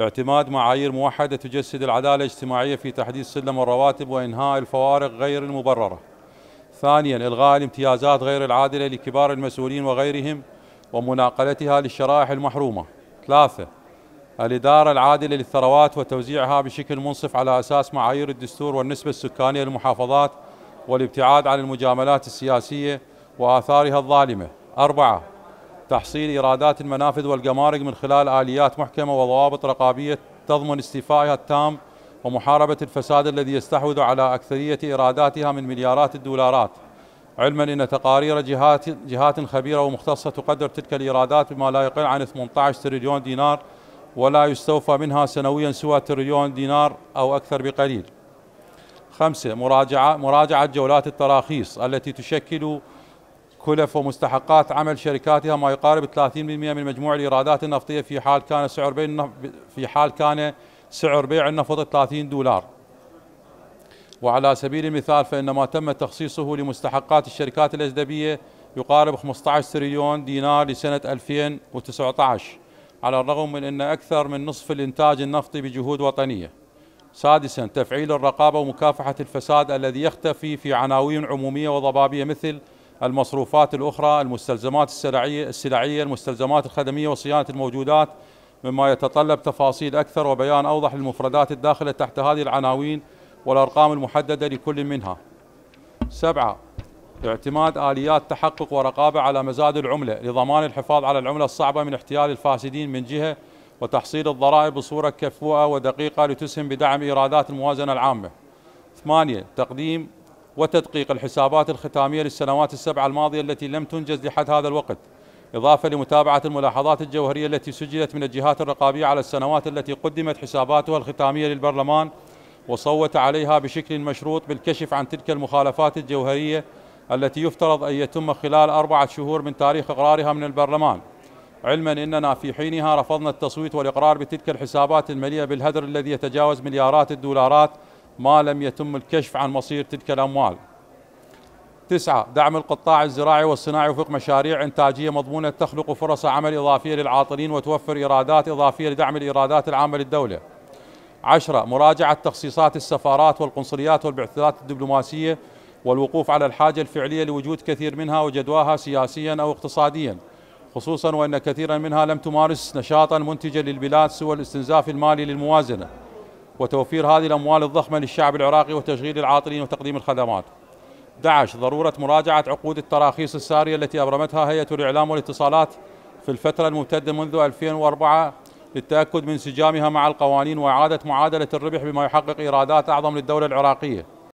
اعتماد معايير موحدة تجسد العدالة الاجتماعية في تحديد سلم الرواتب وإنهاء الفوارق غير المبررة ثانيا إلغاء الامتيازات غير العادلة لكبار المسؤولين وغيرهم ومناقلتها للشرائح المحرومة ثلاثة الإدارة العادلة للثروات وتوزيعها بشكل منصف على أساس معايير الدستور والنسبة السكانية للمحافظات والابتعاد عن المجاملات السياسية وآثارها الظالمة أربعة تحصيل إيرادات المنافذ والجمارك من خلال آليات محكمة وضوابط رقابية تضمن استيفائها التام ومحاربة الفساد الذي يستحوذ على أكثرية إيراداتها من مليارات الدولارات علما أن تقارير جهات, جهات خبيرة ومختصة تقدر تلك الإيرادات بما لا يقل عن 18 تريليون دينار ولا يستوفى منها سنويا سوى تريليون دينار أو أكثر بقليل خمسة مراجعة, مراجعة جولات التراخيص التي تشكل كلف ومستحقات عمل شركاتها ما يقارب 30% من مجموع الإيرادات النفطية في حال كان سعر بيع في حال كان سعر بيع النفط 30 دولار وعلى سبيل المثال فإن ما تم تخصيصه لمستحقات الشركات الأجنبية يقارب 15 تريليون دينار لسنة 2019 على الرغم من أن أكثر من نصف الإنتاج النفطي بجهود وطنية سادسا تفعيل الرقابة ومكافحة الفساد الذي يختفي في عناوين عمومية وضبابية مثل المصروفات الأخرى المستلزمات السلعية, السلعية المستلزمات الخدمية وصيانة الموجودات مما يتطلب تفاصيل أكثر وبيان أوضح للمفردات الداخلة تحت هذه العناوين والأرقام المحددة لكل منها سبعة اعتماد آليات تحقق ورقابة على مزاد العملة لضمان الحفاظ على العملة الصعبة من احتيال الفاسدين من جهة وتحصيل الضرائب بصورة كفوءة ودقيقة لتسهم بدعم إيرادات الموازنة العامة ثمانية تقديم وتدقيق الحسابات الختامية للسنوات السبعة الماضية التي لم تنجز لحد هذا الوقت إضافة لمتابعة الملاحظات الجوهرية التي سجلت من الجهات الرقابية على السنوات التي قدمت حساباتها الختامية للبرلمان وصوت عليها بشكل مشروط بالكشف عن تلك المخالفات الجوهرية التي يفترض أن يتم خلال أربعة شهور من تاريخ إقرارها من البرلمان علما أننا في حينها رفضنا التصويت والإقرار بتلك الحسابات المليئة بالهدر الذي يتجاوز مليارات الدولارات ما لم يتم الكشف عن مصير تلك الأموال تسعة دعم القطاع الزراعي والصناعي وفق مشاريع إنتاجية مضمونة تخلق فرص عمل إضافية للعاطلين وتوفر إيرادات إضافية لدعم الإيرادات العامة للدولة عشرة مراجعة تخصيصات السفارات والقنصليات والبعثات الدبلوماسية والوقوف على الحاجة الفعلية لوجود كثير منها وجدواها سياسيا أو اقتصاديا خصوصا وأن كثيرا منها لم تمارس نشاطا منتجا للبلاد سوى الاستنزاف المالي للموازنة وتوفير هذه الأموال الضخمة للشعب العراقي وتشغيل العاطلين وتقديم الخدمات 11 ضرورة مراجعة عقود التراخيص السارية التي أبرمتها هيئة الإعلام والاتصالات في الفترة الممتدة منذ 2004 للتأكد من انسجامها مع القوانين وإعادة معادلة الربح بما يحقق إيرادات أعظم للدولة العراقية